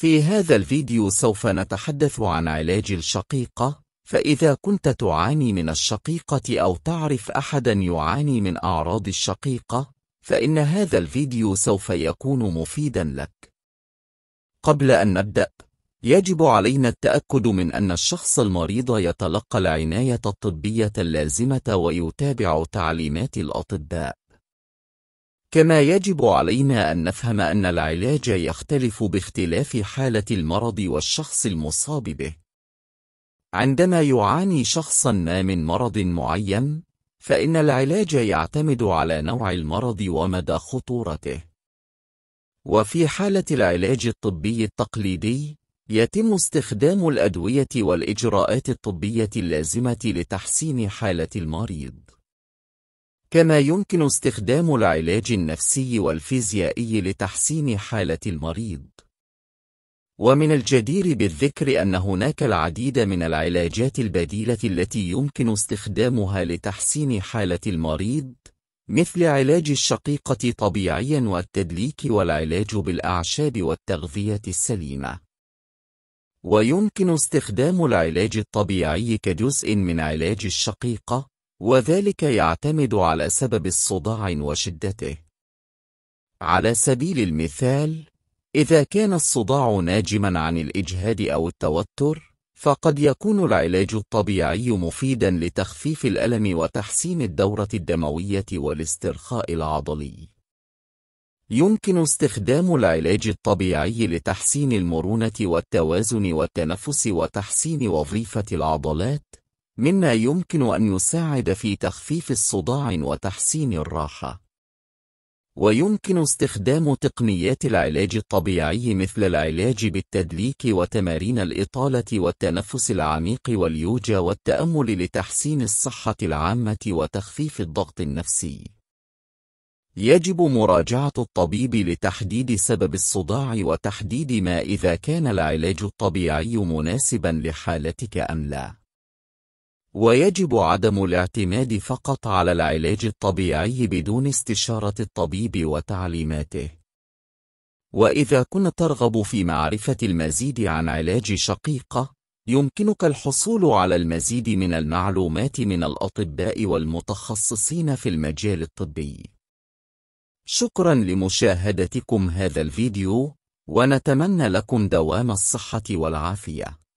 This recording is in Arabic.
في هذا الفيديو سوف نتحدث عن علاج الشقيقة فإذا كنت تعاني من الشقيقة أو تعرف أحدا يعاني من أعراض الشقيقة فإن هذا الفيديو سوف يكون مفيدا لك قبل أن نبدأ يجب علينا التأكد من أن الشخص المريض يتلقى العناية الطبية اللازمة ويتابع تعليمات الأطباء كما يجب علينا أن نفهم أن العلاج يختلف باختلاف حالة المرض والشخص المصاب به. عندما يعاني شخصا ما من مرض معين، فإن العلاج يعتمد على نوع المرض ومدى خطورته. وفي حالة العلاج الطبي التقليدي، يتم استخدام الأدوية والإجراءات الطبية اللازمة لتحسين حالة المريض. كما يمكن استخدام العلاج النفسي والفيزيائي لتحسين حالة المريض. ومن الجدير بالذكر أن هناك العديد من العلاجات البديلة التي يمكن استخدامها لتحسين حالة المريض، مثل علاج الشقيقة طبيعيا والتدليك والعلاج بالأعشاب والتغذية السليمة. ويمكن استخدام العلاج الطبيعي كجزء من علاج الشقيقة، وذلك يعتمد على سبب الصداع وشدته. على سبيل المثال، إذا كان الصداع ناجمًا عن الإجهاد أو التوتر، فقد يكون العلاج الطبيعي مفيدًا لتخفيف الألم وتحسين الدورة الدموية والاسترخاء العضلي. يمكن استخدام العلاج الطبيعي لتحسين المرونة والتوازن والتنفس وتحسين وظيفة العضلات، مما يمكن أن يساعد في تخفيف الصداع وتحسين الراحة. ويمكن استخدام تقنيات العلاج الطبيعي مثل العلاج بالتدليك وتمارين الإطالة والتنفس العميق واليوجا والتأمل لتحسين الصحة العامة وتخفيف الضغط النفسي. يجب مراجعة الطبيب لتحديد سبب الصداع وتحديد ما إذا كان العلاج الطبيعي مناسبا لحالتك أم لا. ويجب عدم الاعتماد فقط على العلاج الطبيعي بدون استشارة الطبيب وتعليماته. وإذا كنت ترغب في معرفة المزيد عن علاج شقيقة، يمكنك الحصول على المزيد من المعلومات من الأطباء والمتخصصين في المجال الطبي. شكرا لمشاهدتكم هذا الفيديو، ونتمنى لكم دوام الصحة والعافية.